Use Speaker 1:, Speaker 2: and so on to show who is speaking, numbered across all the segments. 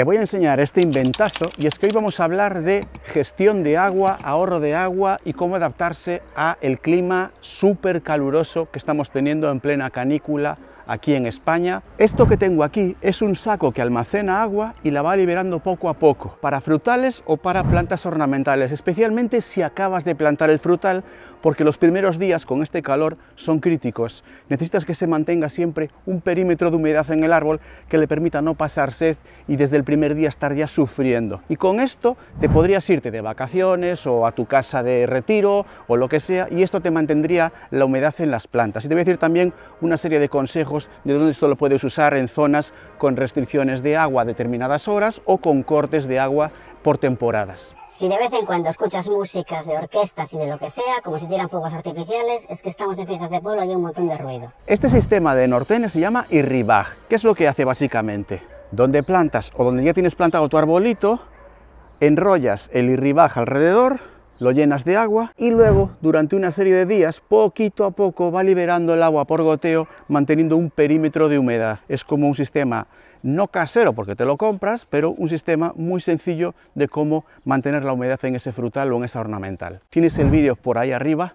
Speaker 1: Te voy a enseñar este inventazo y es que hoy vamos a hablar de gestión de agua, ahorro de agua y cómo adaptarse a el clima súper caluroso que estamos teniendo en plena canícula aquí en España. Esto que tengo aquí es un saco que almacena agua y la va liberando poco a poco, para frutales o para plantas ornamentales, especialmente si acabas de plantar el frutal, porque los primeros días con este calor son críticos. Necesitas que se mantenga siempre un perímetro de humedad en el árbol que le permita no pasar sed y desde el primer día estar ya sufriendo. Y con esto te podrías irte de vacaciones o a tu casa de retiro o lo que sea, y esto te mantendría la humedad en las plantas. Y te voy a decir también una serie de consejos de dónde lo puedes usar en zonas con restricciones de agua a determinadas horas o con cortes de agua por temporadas. Si de vez en cuando escuchas músicas de orquestas y de lo que sea, como si tuvieran fuegos artificiales, es que estamos en fiestas de pueblo y hay un montón de ruido. Este sistema de Nortene se llama irribaj. ¿Qué es lo que hace básicamente? Donde plantas o donde ya tienes plantado tu arbolito, enrollas el irribaj alrededor lo llenas de agua y luego durante una serie de días poquito a poco va liberando el agua por goteo manteniendo un perímetro de humedad. Es como un sistema no casero porque te lo compras, pero un sistema muy sencillo de cómo mantener la humedad en ese frutal o en esa ornamental. Tienes el vídeo por ahí arriba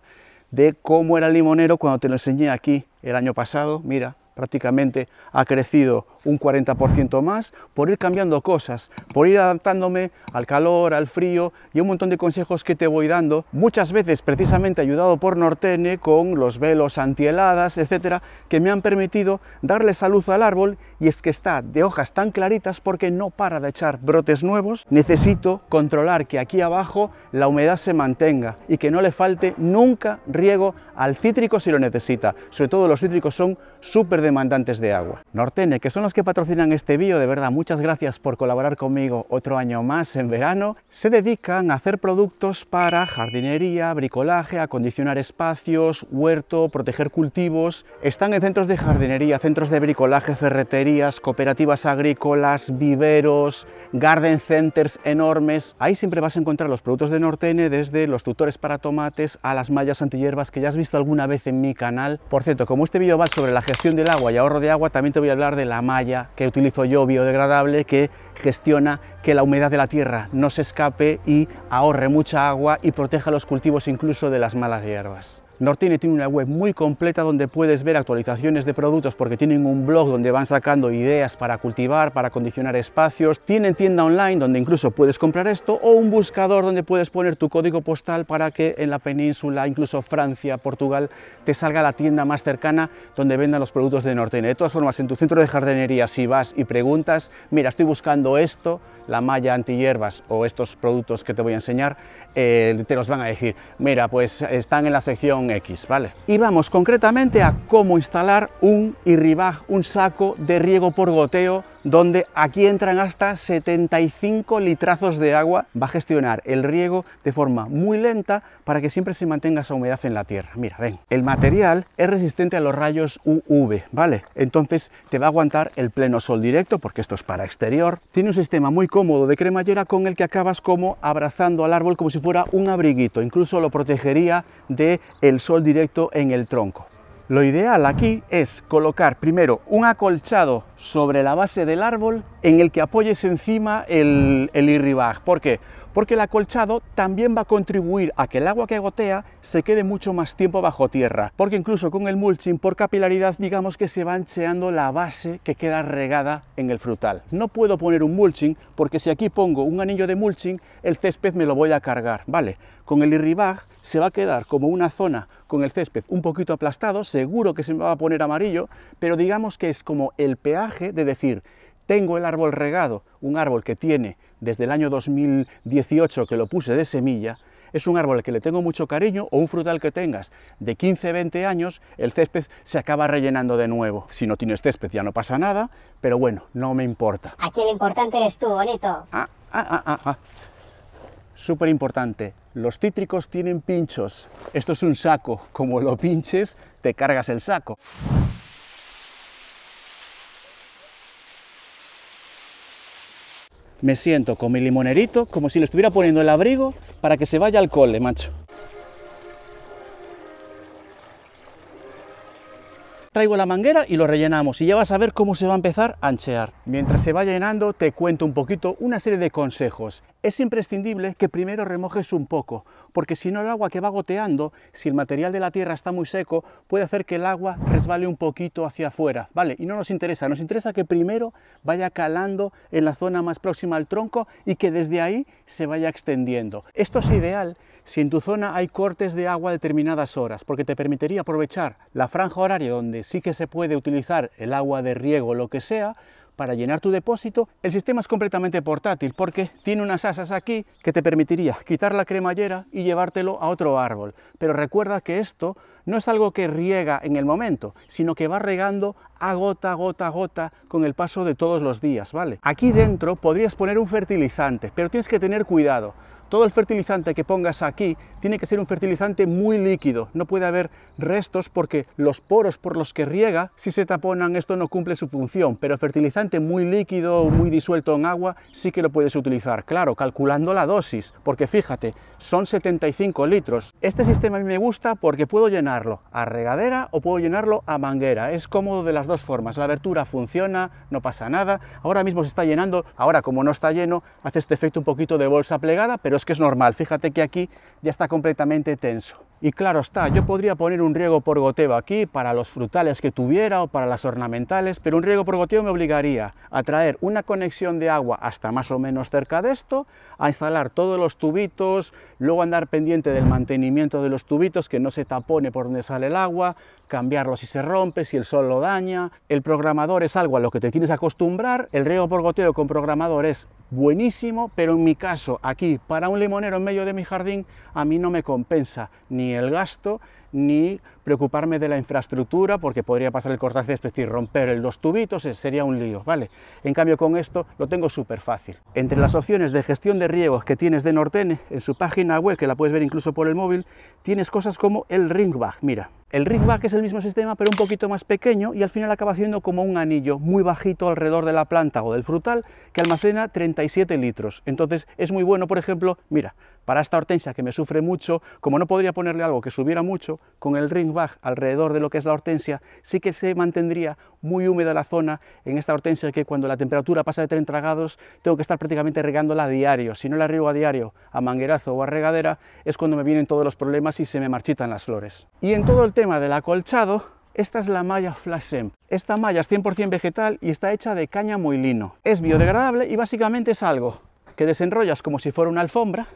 Speaker 1: de cómo era el limonero cuando te lo enseñé aquí el año pasado, mira, prácticamente ha crecido un 40% más por ir cambiando cosas, por ir adaptándome al calor, al frío y un montón de consejos que te voy dando, muchas veces precisamente ayudado por Nortene con los velos antiheladas, etcétera, que me han permitido darle salud al árbol y es que está de hojas tan claritas porque no para de echar brotes nuevos. Necesito controlar que aquí abajo la humedad se mantenga y que no le falte nunca riego al cítrico si lo necesita. Sobre todo los cítricos son súper demandantes de agua. Nortene, que son los que patrocinan este vídeo, de verdad, muchas gracias por colaborar conmigo otro año más en verano, se dedican a hacer productos para jardinería, bricolaje, acondicionar espacios, huerto, proteger cultivos. Están en centros de jardinería, centros de bricolaje, ferreterías, cooperativas agrícolas, viveros, garden centers enormes. Ahí siempre vas a encontrar los productos de Nortene, desde los tutores para tomates a las mallas antihierbas que ya has visto alguna vez en mi canal. Por cierto, como este vídeo va sobre la gestión del agua, y ahorro de agua, también te voy a hablar de la malla que utilizo yo biodegradable que gestiona que la humedad de la tierra no se escape y ahorre mucha agua y proteja los cultivos incluso de las malas hierbas. Nortine tiene una web muy completa donde puedes ver actualizaciones de productos porque tienen un blog donde van sacando ideas para cultivar, para condicionar espacios. Tienen tienda online donde incluso puedes comprar esto o un buscador donde puedes poner tu código postal para que en la península, incluso Francia, Portugal, te salga la tienda más cercana donde vendan los productos de Nortine. De todas formas, en tu centro de jardinería, si vas y preguntas, mira, estoy buscando esto, la malla antihierbas o estos productos que te voy a enseñar, eh, te los van a decir, mira, pues están en la sección X, ¿vale? Y vamos concretamente a cómo instalar un irribaj, un saco de riego por goteo, donde aquí entran hasta 75 litrazos de agua. Va a gestionar el riego de forma muy lenta para que siempre se mantenga esa humedad en la tierra. Mira, ven, el material es resistente a los rayos UV, ¿vale? Entonces te va a aguantar el pleno sol directo, porque esto es para exterior. Tiene un sistema muy cómodo de cremallera con el que acabas como abrazando al árbol como si fuera un abriguito, incluso lo protegería del el sol directo en el tronco. Lo ideal aquí es colocar primero un acolchado sobre la base del árbol en el que apoyes encima el, el irribag. ¿Por qué? Porque el acolchado también va a contribuir a que el agua que gotea se quede mucho más tiempo bajo tierra, porque incluso con el mulching por capilaridad digamos que se va ancheando la base que queda regada en el frutal. No puedo poner un mulching porque si aquí pongo un anillo de mulching, el césped me lo voy a cargar, ¿vale? Con el irribag se va a quedar como una zona con el césped un poquito aplastado, seguro que se me va a poner amarillo, pero digamos que es como el peaje de decir, tengo el árbol regado, un árbol que tiene desde el año 2018 que lo puse de semilla, es un árbol que le tengo mucho cariño o un frutal que tengas de 15, 20 años, el césped se acaba rellenando de nuevo. Si no tienes césped ya no pasa nada, pero bueno, no me importa. Aquí lo importante eres tú, bonito. Ah, ah, ah, ah Súper importante, los cítricos tienen pinchos. Esto es un saco, como lo pinches, te cargas el saco. me siento con mi limonerito como si le estuviera poniendo el abrigo para que se vaya al cole, macho. Traigo la manguera y lo rellenamos y ya vas a ver cómo se va a empezar a anchear. Mientras se va llenando te cuento un poquito una serie de consejos es imprescindible que primero remojes un poco, porque si no el agua que va goteando, si el material de la tierra está muy seco, puede hacer que el agua resbale un poquito hacia afuera, ¿vale? Y no nos interesa, nos interesa que primero vaya calando en la zona más próxima al tronco y que desde ahí se vaya extendiendo. Esto es ideal si en tu zona hay cortes de agua determinadas horas, porque te permitiría aprovechar la franja horaria donde sí que se puede utilizar el agua de riego, lo que sea, para llenar tu depósito. El sistema es completamente portátil porque tiene unas asas aquí que te permitiría quitar la cremallera y llevártelo a otro árbol. Pero recuerda que esto no es algo que riega en el momento, sino que va regando a gota, gota, gota con el paso de todos los días, ¿vale? Aquí dentro podrías poner un fertilizante, pero tienes que tener cuidado todo el fertilizante que pongas aquí tiene que ser un fertilizante muy líquido, no puede haber restos porque los poros por los que riega, si se taponan, esto no cumple su función, pero fertilizante muy líquido, muy disuelto en agua, sí que lo puedes utilizar, claro, calculando la dosis, porque fíjate, son 75 litros. Este sistema a mí me gusta porque puedo llenarlo a regadera o puedo llenarlo a manguera, es cómodo de las dos formas, la abertura funciona, no pasa nada, ahora mismo se está llenando, ahora como no está lleno, hace este efecto un poquito de bolsa plegada, pero que es normal. Fíjate que aquí ya está completamente tenso. Y claro está, yo podría poner un riego por goteo aquí para los frutales que tuviera o para las ornamentales, pero un riego por goteo me obligaría a traer una conexión de agua hasta más o menos cerca de esto, a instalar todos los tubitos, luego andar pendiente del mantenimiento de los tubitos, que no se tapone por donde sale el agua, cambiarlo si se rompe, si el sol lo daña. El programador es algo a lo que te tienes que acostumbrar, el riego por goteo con programador es buenísimo, pero en mi caso, aquí, para un limonero en medio de mi jardín, a mí no me compensa ni el gasto ni preocuparme de la infraestructura, porque podría pasar el cortacésped y romper los tubitos, eh, sería un lío, ¿vale? En cambio, con esto lo tengo súper fácil. Entre las opciones de gestión de riegos que tienes de Nortene, en su página web, que la puedes ver incluso por el móvil, tienes cosas como el ringbag, mira. El ringbag es el mismo sistema, pero un poquito más pequeño y al final acaba siendo como un anillo muy bajito alrededor de la planta o del frutal que almacena 37 litros. Entonces es muy bueno, por ejemplo, mira, para esta hortensia que me sufre mucho, como no podría ponerle algo que subiera mucho, con el ring bag alrededor de lo que es la hortensia, sí que se mantendría muy húmeda la zona en esta hortensia que cuando la temperatura pasa de 30 grados tengo que estar prácticamente regándola a diario. Si no la riego a diario a manguerazo o a regadera es cuando me vienen todos los problemas y se me marchitan las flores. Y en todo el tema del acolchado, esta es la malla Flashem. Esta malla es 100% vegetal y está hecha de caña muy lino. Es biodegradable y básicamente es algo que desenrollas como si fuera una alfombra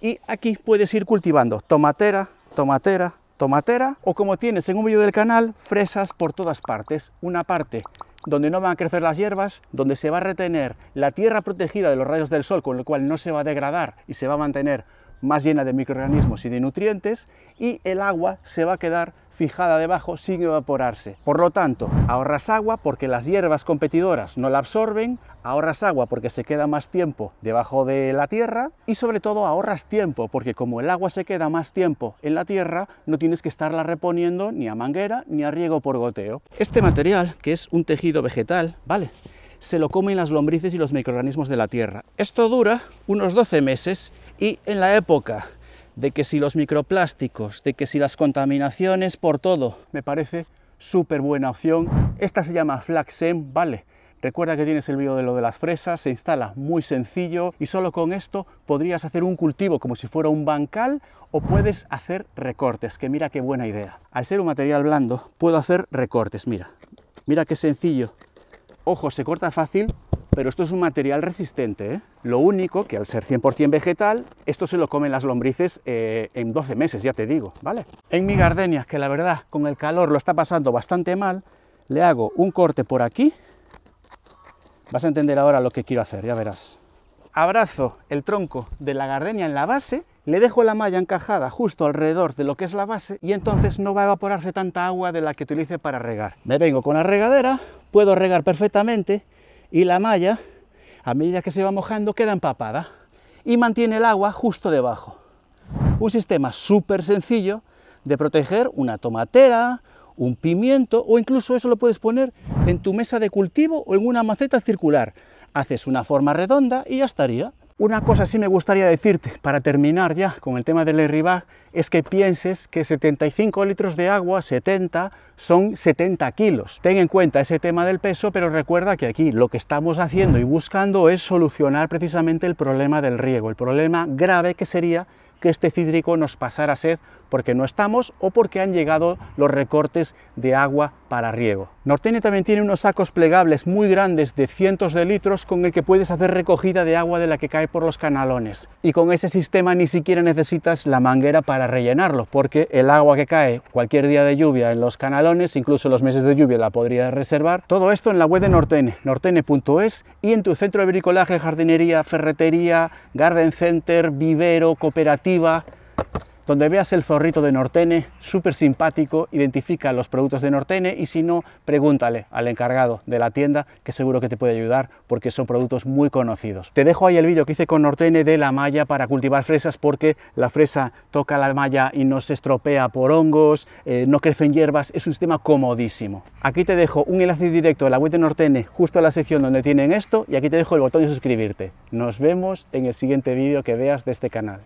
Speaker 1: y aquí puedes ir cultivando tomatera, tomatera, tomatera o como tienes en un vídeo del canal, fresas por todas partes. Una parte donde no van a crecer las hierbas, donde se va a retener la tierra protegida de los rayos del sol, con lo cual no se va a degradar y se va a mantener más llena de microorganismos y de nutrientes y el agua se va a quedar fijada debajo sin evaporarse. Por lo tanto, ahorras agua porque las hierbas competidoras no la absorben, ahorras agua porque se queda más tiempo debajo de la tierra y sobre todo ahorras tiempo porque como el agua se queda más tiempo en la tierra, no tienes que estarla reponiendo ni a manguera ni a riego por goteo. Este material, que es un tejido vegetal, vale, se lo comen las lombrices y los microorganismos de la tierra. Esto dura unos 12 meses y en la época de que si los microplásticos, de que si las contaminaciones por todo, me parece súper buena opción. Esta se llama Flaxem, vale. Recuerda que tienes el vídeo de lo de las fresas, se instala muy sencillo y solo con esto podrías hacer un cultivo como si fuera un bancal o puedes hacer recortes, que mira qué buena idea. Al ser un material blando puedo hacer recortes, mira. Mira qué sencillo. Ojo, se corta fácil, pero esto es un material resistente. ¿eh? Lo único que al ser 100% vegetal, esto se lo comen las lombrices eh, en 12 meses, ya te digo, ¿vale? En mi gardenia, que la verdad con el calor lo está pasando bastante mal, le hago un corte por aquí. Vas a entender ahora lo que quiero hacer, ya verás. Abrazo el tronco de la gardenia en la base, le dejo la malla encajada justo alrededor de lo que es la base y entonces no va a evaporarse tanta agua de la que utilice para regar. Me vengo con la regadera, puedo regar perfectamente y la malla, a medida que se va mojando, queda empapada y mantiene el agua justo debajo. Un sistema súper sencillo de proteger una tomatera, un pimiento o incluso eso lo puedes poner en tu mesa de cultivo o en una maceta circular. Haces una forma redonda y ya estaría. Una cosa sí me gustaría decirte, para terminar ya con el tema del ribag, es que pienses que 75 litros de agua, 70, son 70 kilos. Ten en cuenta ese tema del peso, pero recuerda que aquí lo que estamos haciendo y buscando es solucionar precisamente el problema del riego, el problema grave que sería que este cítrico nos pasara sed porque no estamos o porque han llegado los recortes de agua para riego. Nortene también tiene unos sacos plegables muy grandes de cientos de litros con el que puedes hacer recogida de agua de la que cae por los canalones. Y con ese sistema ni siquiera necesitas la manguera para rellenarlo, porque el agua que cae cualquier día de lluvia en los canalones, incluso los meses de lluvia la podrías reservar. Todo esto en la web de Nortene, nortene.es y en tu centro de bricolaje, jardinería, ferretería, garden center, vivero, cooperativa, donde veas el forrito de Nortene, súper simpático, identifica los productos de Nortene y si no, pregúntale al encargado de la tienda que seguro que te puede ayudar porque son productos muy conocidos. Te dejo ahí el vídeo que hice con Nortene de la malla para cultivar fresas porque la fresa toca la malla y no se estropea por hongos, no eh, no crecen hierbas, es un sistema comodísimo. Aquí te dejo un enlace directo a la web de Nortene justo a la sección donde tienen esto y aquí te dejo el botón de suscribirte. Nos vemos en el siguiente vídeo que veas de este canal.